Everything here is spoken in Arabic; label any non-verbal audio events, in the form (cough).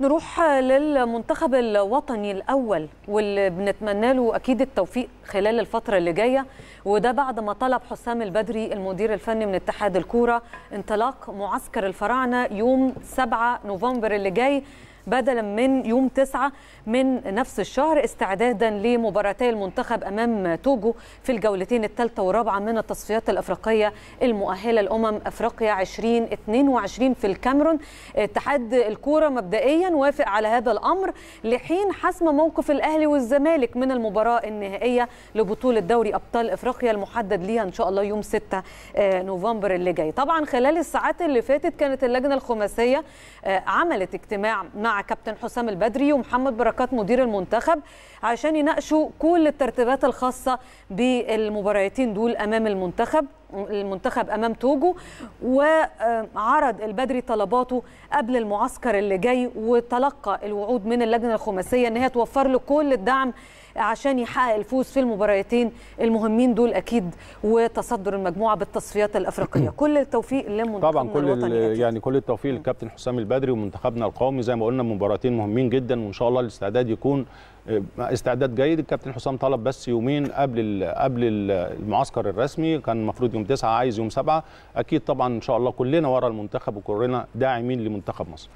نروح للمنتخب الوطني الأول واللي بنتمنى له أكيد التوفيق خلال الفترة اللي جاية وده بعد ما طلب حسام البدري المدير الفني من اتحاد الكورة انطلاق معسكر الفراعنة يوم 7 نوفمبر اللي جاي بدلا من يوم 9 من نفس الشهر استعدادا لمباراتي المنتخب امام توجو في الجولتين الثالثه والرابعه من التصفيات الافريقيه المؤهله لامم افريقيا 2022 في الكاميرون اتحاد الكوره مبدئيا وافق على هذا الامر لحين حسم موقف الاهلي والزمالك من المباراه النهائيه لبطوله دوري ابطال افريقيا المحدد ليها ان شاء الله يوم 6 آه، نوفمبر اللي جاي طبعا خلال الساعات اللي فاتت كانت اللجنه الخماسيه آه، عملت اجتماع مع مع كابتن حسام البدري ومحمد بركات مدير المنتخب عشان يناقشوا كل الترتيبات الخاصه بالمباراتين دول امام المنتخب المنتخب امام توجو وعرض البدري طلباته قبل المعسكر اللي جاي وتلقى الوعود من اللجنه الخماسيه ان هي توفر له كل الدعم عشان يحقق الفوز في المباراتين المهمين دول اكيد وتصدر المجموعه بالتصفيات الافريقيه (clears throat) كل التوفيق للمنتخب طبعا كل الوطني يعني كل التوفيق للكابتن حسام البدري ومنتخبنا القومي زي ما قلنا مباراتين مهمين جدا وان شاء الله الاستعداد يكون آه، استعداد جيد الكابتن حسام طلب بس يومين قبل قبل المعسكر الرسمي كان المفروض يوم 9 عايز يوم 7 اكيد طبعا ان شاء الله كلنا ورا المنتخب وكلنا داعمين لمنتخب مصر